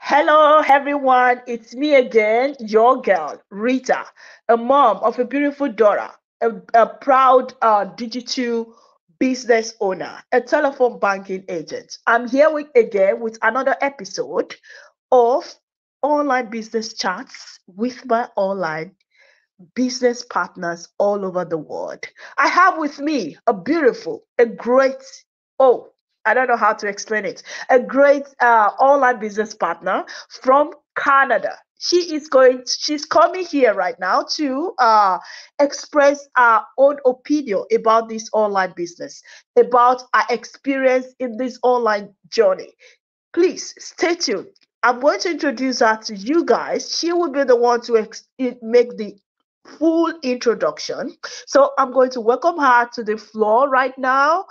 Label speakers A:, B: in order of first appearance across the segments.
A: Hello, everyone. It's me again, your girl, Rita, a mom of a beautiful daughter, a, a proud uh, digital business owner, a telephone banking agent. I'm here with, again with another episode of online business chats with my online business partners all over the world. I have with me a beautiful, a great, oh, I don't know how to explain it, a great uh, online business partner from Canada. She is going, she's coming here right now to uh, express our own opinion about this online business, about our experience in this online journey. Please stay tuned. I'm going to introduce her to you guys. She will be the one to ex- eh, make the full introduction. So I'm going to welcome her to the floor right now.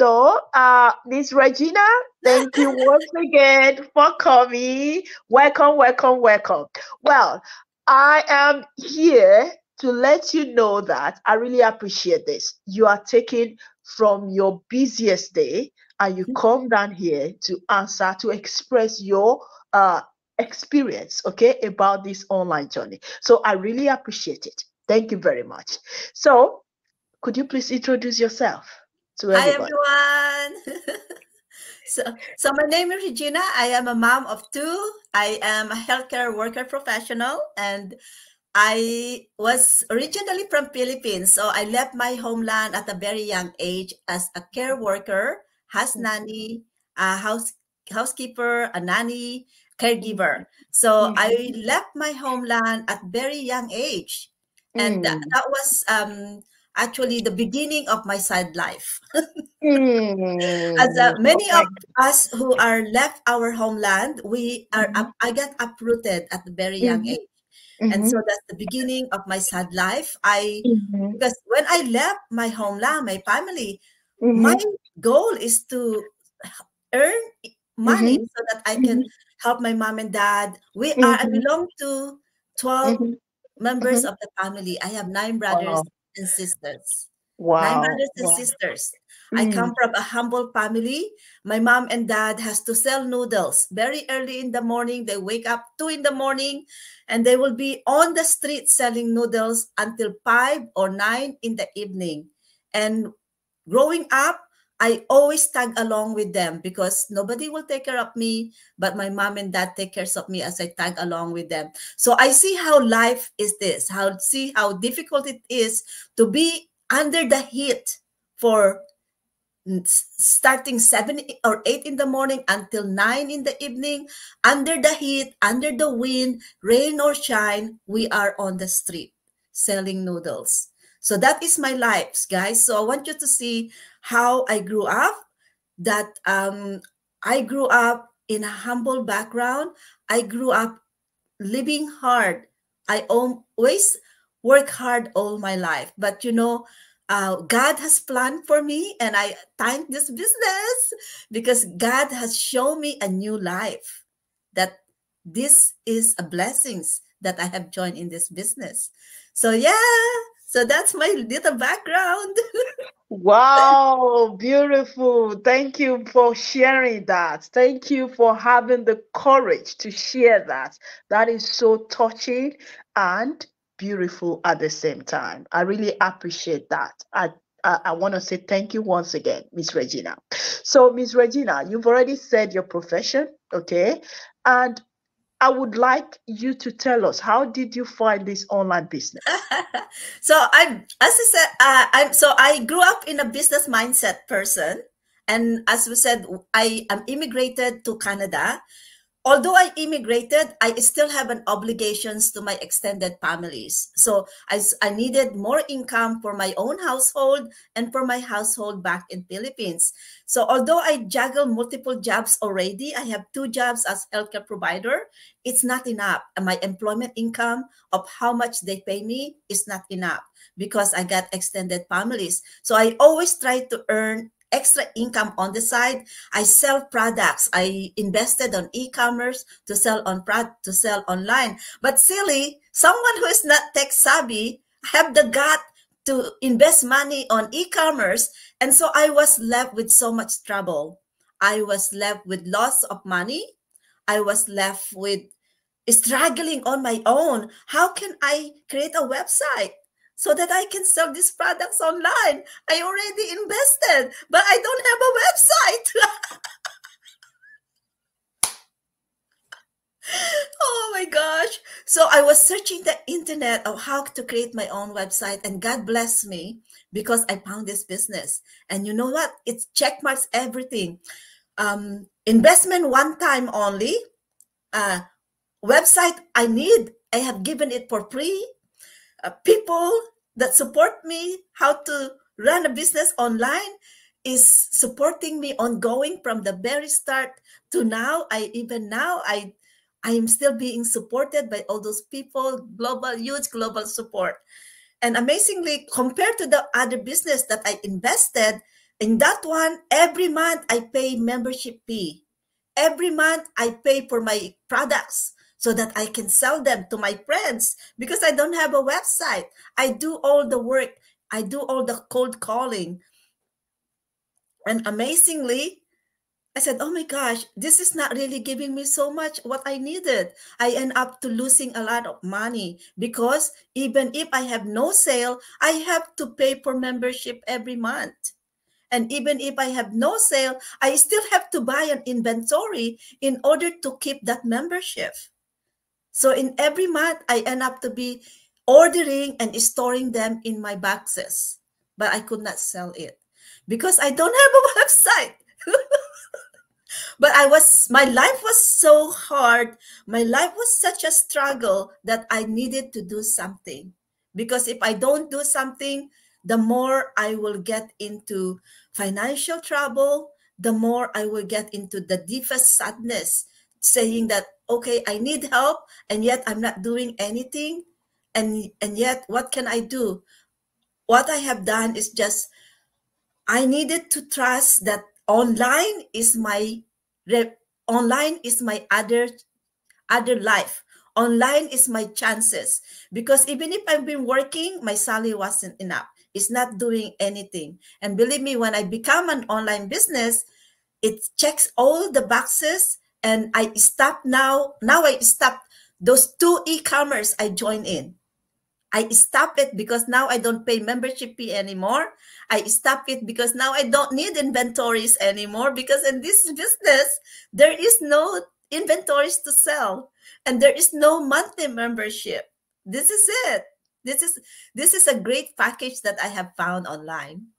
A: So, uh, Miss Regina, thank you once again for coming. Welcome, welcome, welcome. Well, I am here to let you know that I really appreciate this. You are taking from your busiest day and you mm-hmm. come down here to answer, to express your uh, experience, okay, about this online journey. So I really appreciate it. Thank you very much. So, could you please introduce yourself? to everyone.
B: Hi, everyone. so, so my name is Regina. I am a mom of two. I am a healthcare worker professional, and I was originally from Philippines. So I left my homeland at a very young age as a care worker, house mm. nanny, a house housekeeper, a nanny, caregiver. Mm. So mm -hmm. I mm-hmm. left my homeland at very young age, and mm. that, that was. Um, actually the beginning of my sad life. mm. As uh, many okay. of us who are left our homeland, we are mm-hmm. up, I got uprooted at a very young mm -hmm. age. Mm -hmm. And so mm-hmm. that's the beginning of my sad life. I -hmm. because when I left my homeland, my family, my mm-hmm. goal is to earn money so that I can help my mom and dad. We are I belong to 12 members of the family. I have nine brothers, wow and sisters. Wow. My brothers and wow. sisters. Mm. I come from a humble family. My mom and dad has to sell noodles very early in the morning. They wake up two in the morning and they will be on the street selling noodles until five or nine in the evening. And growing up, I always tag along with them because nobody will take care of me, but my mom and dad take care of me as I tag along with them. So I see how life is this, how see how difficult it is to be under the heat for starting seven or eight in the morning until nine in the evening, under the heat, under the wind, rain or shine, we are on the street selling noodles. So that is my life, guys. So I want you to see how I grew up, that um, I grew up in a humble background. I grew up living hard. I always work hard all my life. But you know, uh, God has planned for me, and I thank this business because God has shown me a new life. That this is a blessings that I have joined in this business.
A: So yeah, so that's my little background. wow, beautiful. Thank you for sharing that. Thank you for having the courage to share that. That is so touching and beautiful at the same time. I really appreciate that. I I, I want to say thank you once again, Miss Regina. So, Miss Regina, you've already said your profession, okay? And I would like you to tell us how did you find this online business?
B: so i as I said, uh, I'm so I grew up in a business mindset person, and as we said, I am immigrated to Canada although I immigrated, I still have an obligations to my extended families. So I, I needed more income for my own household and for my household back in Philippines. So although I juggle multiple jobs already, I have two jobs as healthcare provider. It's not enough. My employment income of how much they pay me is not enough because I got extended families. So I always try to earn extra income on the side. I sell products. I invested on e-commerce to sell on to sell online. But silly, someone who is not tech savvy have the gut to invest money on e-commerce, and so I was left with so much trouble. I was left with loss of money. I was left with struggling on my own. How can I create a website? so that I can sell these products online. I already invested, but I don't have a website. oh my gosh. So I was searching the internet of how to create my own website, and God bless me because I found this business. And you know what? It check marks everything. Um, investment one time only. Uh, website I need. I have given it for free uh, people that support me how to run a business online is supporting me ongoing from the very start to now i even now i i am still being supported by all those people global huge global support and amazingly compared to the other business that i invested in that one every month i pay membership fee every month i pay for my products so that I can sell them to my friends because I don't have a website. I do all the work, I do all the cold calling. And amazingly, I said, oh my gosh, this is not really giving me so much what I needed. I end up to losing a lot of money because even if I have no sale, I have to pay for membership every month. And even if I have no sale, I still have to buy an inventory in order to keep that membership. So in every month, I end up to be ordering and storing them in my boxes, but I could not sell it because I don't have a website. but I was, my life was so hard. My life was such a struggle that I needed to do something because if I don't do something, the more I will get into financial trouble, the more I will get into the deepest sadness saying that okay i need help and yet i'm not doing anything and and yet what can i do what i have done is just i needed to trust that online is my online is my other other life online is my chances because even if i've been working my salary wasn't enough it's not doing anything and believe me when i become an online business it checks all the boxes and I stop now. Now I stop those two e-commerce I join in. I stop it because now I don't pay membership fee anymore. I stop it because now I don't need inventories anymore because in this business, there is no inventories to sell and there is no monthly membership. This is it. This is this is a great package that I have found online.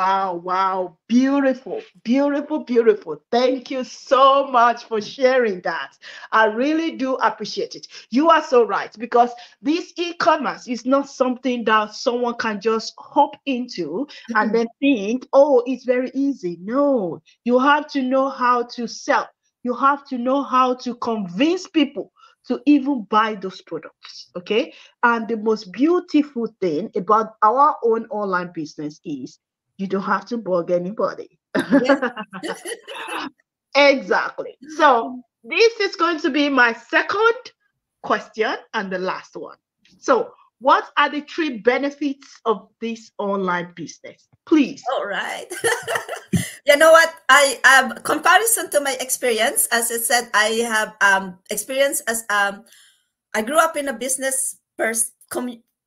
A: Wow, wow. Beautiful, beautiful, beautiful. Thank you so much for sharing that. I really do appreciate it. You are so right because this e commerce is not something that someone can just hop into mm-hmm. and then think, oh, it's very easy. No, you have to know how to sell, you have to know how to convince people to even buy those products. Okay. And the most beautiful thing about our own online business is you don't have to bug anybody. Yeah. exactly. So this is going to be my second question and the last one. So what are the three benefits of this online business?
B: Please. All right.
A: you know what? I um comparison to my
B: experience, as I said, I have um experience as um I grew up in a business first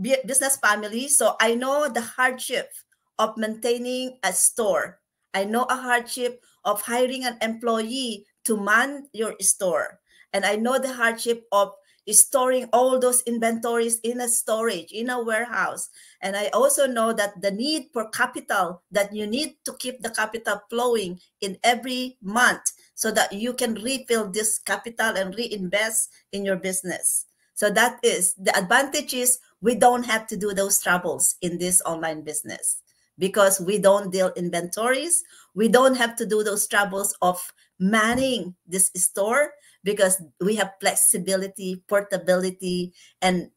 B: business family, so I know the hardship of maintaining a store. I know a hardship of hiring an employee to man your store. And I know the hardship of storing all those inventories in a storage, in a warehouse. And I also know that the need for capital, that you need to keep the capital flowing in every month so that you can refill this capital and reinvest in your business. So that is the advantage is we don't have to do those troubles in this online business because we don't deal inventories. We don't have to do those troubles of manning this store because we have flexibility, portability, and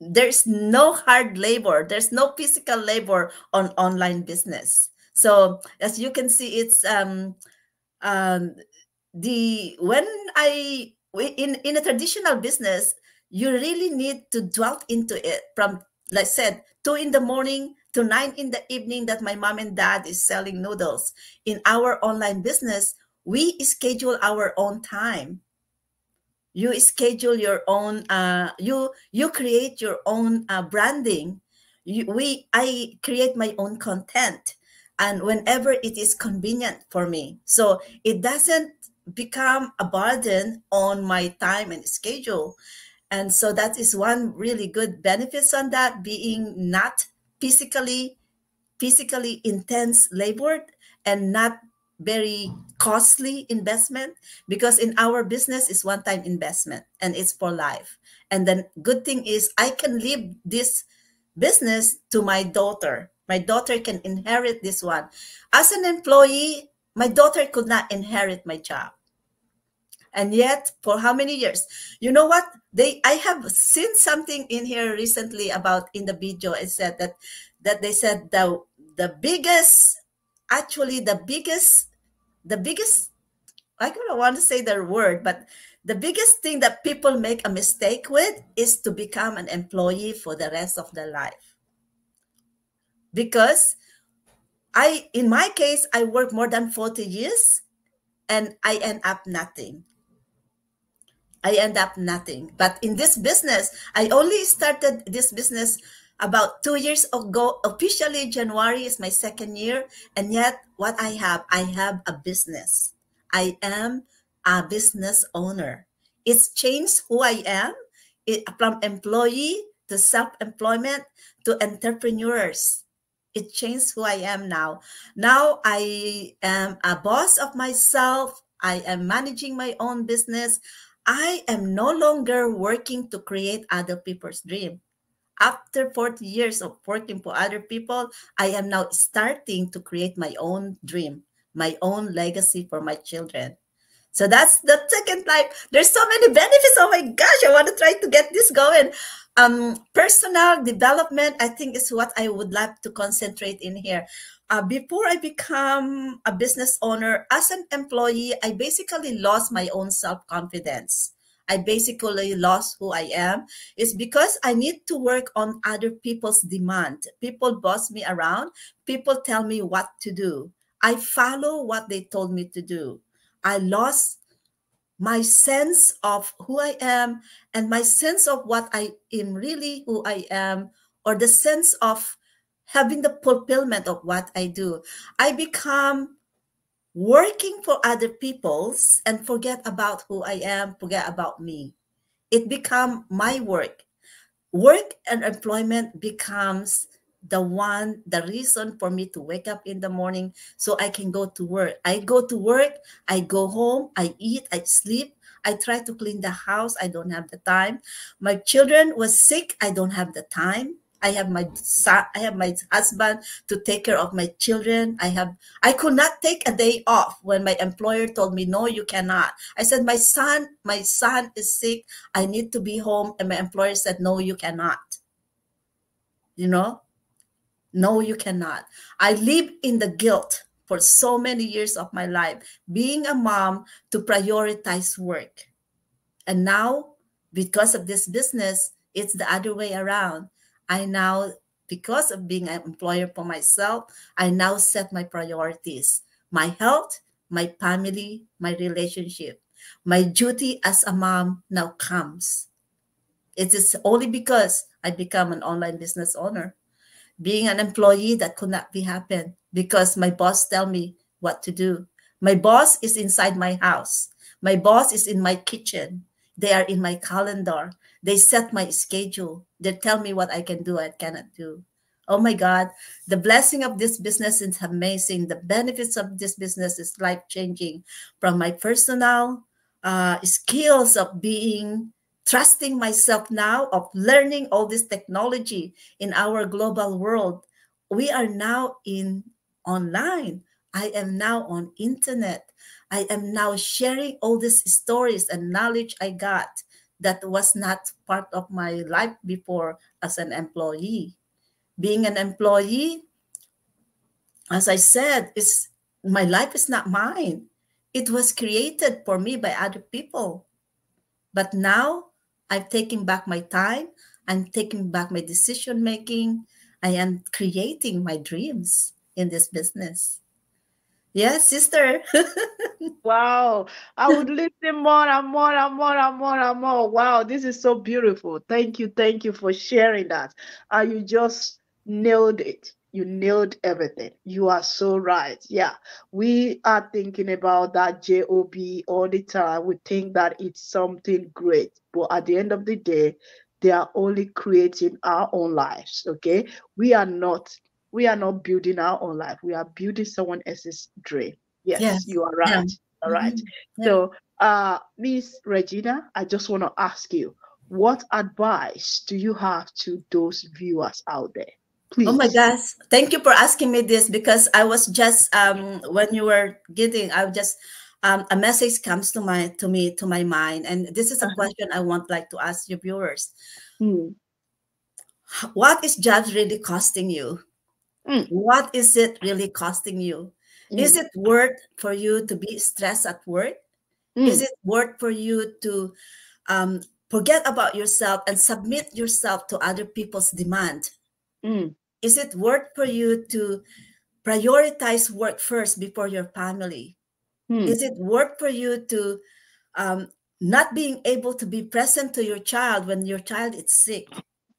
B: there's no hard labor. There's no physical labor on online business. So as you can see, it's um, um, the when I in in a traditional business, you really need to dwell into it from like I said two in the morning to nine in the evening that my mom and dad is selling noodles. In our online business, we schedule our own time. You schedule your own. Uh, you you create your own uh, branding. You, we I create my own content, and whenever it is convenient for me, so it doesn't become a burden on my time and schedule. And so that is one really good benefits on that being not physically physically intense labor and not very costly investment because in our business is one time investment and it's for life and then good thing is i can leave this business to my daughter my daughter can inherit this one as an employee my daughter could not inherit my job and yet for how many years you know what they i have seen something in here recently about in the video it said that that they said the the biggest actually the biggest the biggest i don't want to say their word but the biggest thing that people make a mistake with is to become an employee for the rest of their life because i in my case i work more than 40 years and i end up nothing I end up nothing. But in this business, I only started this business about two years ago. Officially, January is my second year. And yet, what I have, I have a business. I am a business owner. It's changed who I am it, from employee to self employment to entrepreneurs. It changed who I am now. Now I am a boss of myself. I am managing my own business. I am no longer working to create other people's dream. After 40 years of working for other people, I am now starting to create my own dream, my own legacy for my children. So that's the second life. There's so many benefits. Oh my gosh, I want to try to get this going um, personal development, I think, is what I would like to concentrate in here. Uh, before I become a business owner, as an employee, I basically lost my own self confidence. I basically lost who I am It's because I need to work on other people's demand. People boss me around, people tell me what to do. I follow what they told me to do. I lost my sense of who I am and my sense of what I am really who I am, or the sense of having the fulfillment of what I do. I become working for other people's and forget about who I am, forget about me. It become my work. Work and employment becomes the one the reason for me to wake up in the morning so i can go to work i go to work i go home i eat i sleep i try to clean the house i don't have the time my children was sick i don't have the time i have my son i have my husband to take care of my children i have i could not take a day off when my employer told me no you cannot i said my son my son is sick i need to be home and my employer said no you cannot you know no, you cannot. I live in the guilt for so many years of my life, being a mom to prioritize work. And now, because of this business, it's the other way around. I now, because of being an employer for myself, I now set my priorities my health, my family, my relationship. My duty as a mom now comes. It is only because I become an online business owner being an employee that could not be happen because my boss tell me what to do my boss is inside my house my boss is in my kitchen they are in my calendar they set my schedule they tell me what i can do and cannot do oh my god the blessing of this business is amazing the benefits of this business is life changing from my personal uh, skills of being trusting myself now of learning all this technology in our global world we are now in online i am now on internet i am now sharing all these stories and knowledge i got that was not part of my life before as an employee being an employee as i said is my life is not mine it was created for me by other people but now I'm taking back my time. I'm taking back my decision making. I am creating
A: my dreams
B: in this business.
A: Yes, sister. wow. I would listen more and more and more and more and more. Wow, this is so beautiful. Thank you. Thank you for sharing that. Uh, you just nailed it you nailed everything. You are so right. Yeah. We are thinking about that JOB all the time. We think that it's something great. But at the end of the day, they are only creating our own lives. Okay. We are not, we are not building our own life. We are building someone else's dream. Yes, yes. you are right. Yeah. All right. mm-hmm. yeah. So uh Miss Regina, I just want to ask you, what advice do you have to those viewers out there? Please. Oh my gosh.
B: Thank you for asking me this because I was just um when you were getting I just um, a message comes to my to me to my mind and this is a uh -huh. question I want like to ask your viewers. Hmm. What is job really costing you? Hmm. What is it really costing you? Hmm. Is it worth for you to be stressed at work? Is it worth for you to um, forget about yourself and submit yourself to other people's demand? Mm. Is it worth for you to prioritize work first before your family? Mm. Is it worth for you to um, not being able to be present to your child when your child is sick?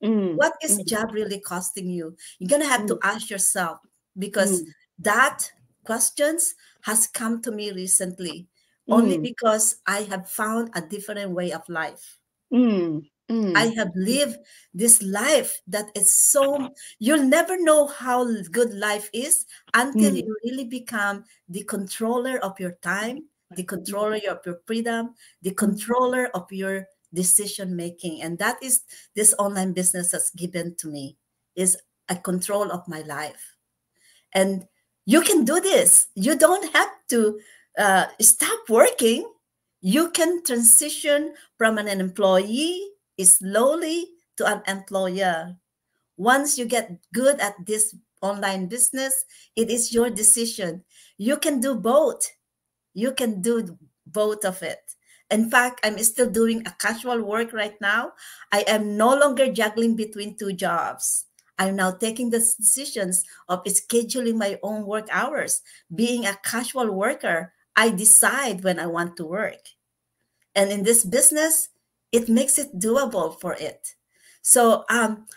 B: Mm. What is mm. job really costing you? You're gonna have to mm. ask yourself because mm. that questions has come to me recently only because I have found a different way of life. Mm. Mm. I have lived this life that is so, you'll never know how good life is until mm. you really become the controller of your time, the controller of your freedom, the controller of your decision making. And that is this online business has given to me is a control of my life. And you can do this. You don't have to uh, stop working. You can transition from an employee is slowly to an employer. Once you get good at this online business, it is your decision. You can do both. You can do both of it. In fact, I'm still doing a casual work right now. I am no longer juggling between two jobs. I'm now taking the decisions of scheduling my own work hours. Being a casual worker, I decide when I want to work. And in this business, it makes it doable for it. So um,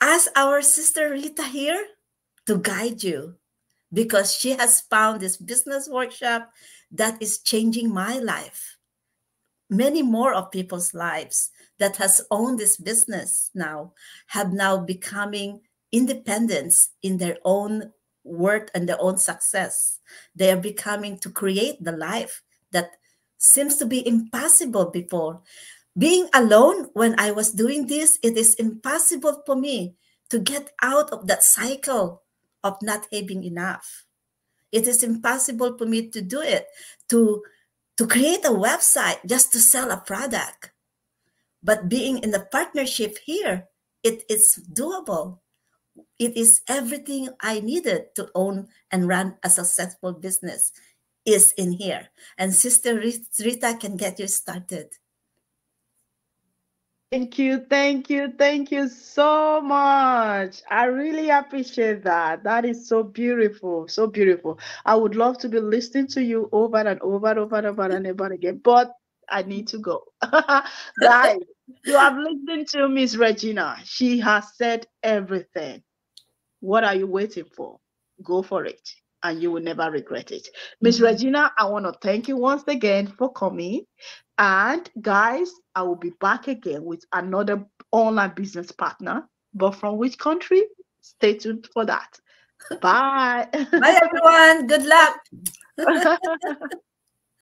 B: ask our sister Rita here to guide you because she has found this business workshop that is changing my life. Many more of people's lives that has owned this business now have now becoming independence in their own worth and their own success. They are becoming to create the life that seems to be impossible before. Being alone when I was doing this, it is impossible for me to get out of that cycle of not having enough. It is impossible for me to do it, to, to create a website just to sell a product. But being in the partnership here, it is doable. It is everything I needed to own and run a successful business is in here. And Sister Rita can get you started.
A: Thank you, thank you, thank you so much. I really appreciate that. That is so beautiful, so beautiful. I would love to be listening to you over and over and over and over and over again, but I need to go. Guys, you have listened to Miss Regina. She has said everything. What are you waiting for? Go for it and you will never regret it. Mm-hmm. Miss mm-hmm. Regina, I want to thank you once again for coming. And guys, I will be back again with another online business partner, but from which country? Stay tuned for that. Bye. Bye, everyone. Good luck.